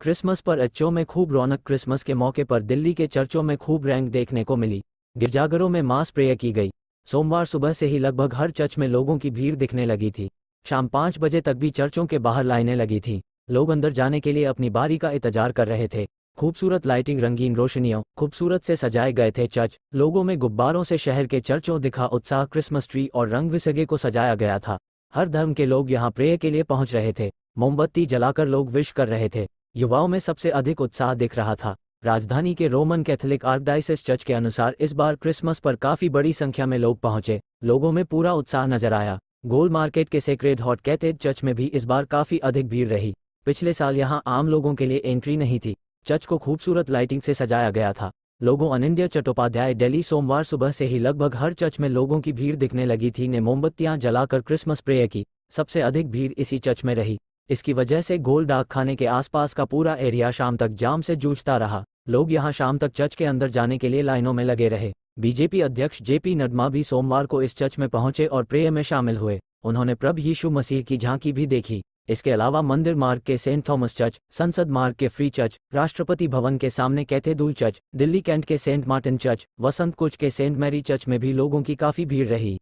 Christmas पर अच्छों में खूब रौनक क्रिसमस के मौके पर दिल्ली के चर्चों में खूब रैंक देखने को मिली गिरजाघरों में मास प्रेय की गई सोमवार सुबह से ही लगभग हर चर्च में लोगों की भीड़ दिखने लगी थी शाम पाँच बजे तक भी चर्चों के बाहर लाइनें लगी थी लोग अंदर जाने के लिए अपनी बारी का इंतजार कर रहे थे खूबसूरत लाइटिंग रंगीन रोशनियों खूबसूरत से सजाए गए थे चर्च लोगों में गुब्बारों से शहर के चर्चों दिखा उत्साह क्रिसमस ट्री और रंग विसगे को सजाया गया था हर धर्म के लोग यहाँ प्रेय के लिए पहुंच रहे थे मोमबत्ती जलाकर लोग विश कर रहे थे युवाओं में सबसे अधिक उत्साह दिख रहा था राजधानी के रोमन कैथोलिक आर्कडाइसिस चर्च के अनुसार इस बार क्रिसमस पर काफी बड़ी संख्या में लोग पहुंचे लोगों में पूरा उत्साह नजर आया गोल मार्केट के सेक्रेड हॉट कैथेड चर्च में भी इस बार काफी अधिक भीड़ रही पिछले साल यहाँ आम लोगों के लिए एंट्री नहीं थी चर्च को खूबसूरत लाइटिंग से सजाया गया था लोगों अनिंद्य चट्टोपाध्याय डेली सोमवार सुबह से ही लगभग हर चर्च में लोगों की भीड़ दिखने लगी थी ने मोमबत्तियां जलाकर क्रिसमस प्रेयर की सबसे अधिक भीड़ इसी चर्च में रही इसकी वजह से गोल डाक खाने के आसपास का पूरा एरिया शाम तक जाम से जूझता रहा लोग यहां शाम तक चर्च के अंदर जाने के लिए लाइनों में लगे रहे बीजेपी अध्यक्ष जेपी नड्मा भी सोमवार को इस चर्च में पहुंचे और प्रेय में शामिल हुए उन्होंने प्रभ यीशु मसीह की झांकी भी देखी इसके अलावा मंदिर मार्ग के सेंट थॉमस चर्च संसद मार्ग के फ्री चर्च राष्ट्रपति भवन के सामने कैथेदूल चर्च दिल्ली कैंट के Saint Martin Church Vasant Kunj के सेंट मैरी चर्च में भी लोगों की काफी भीड़ रही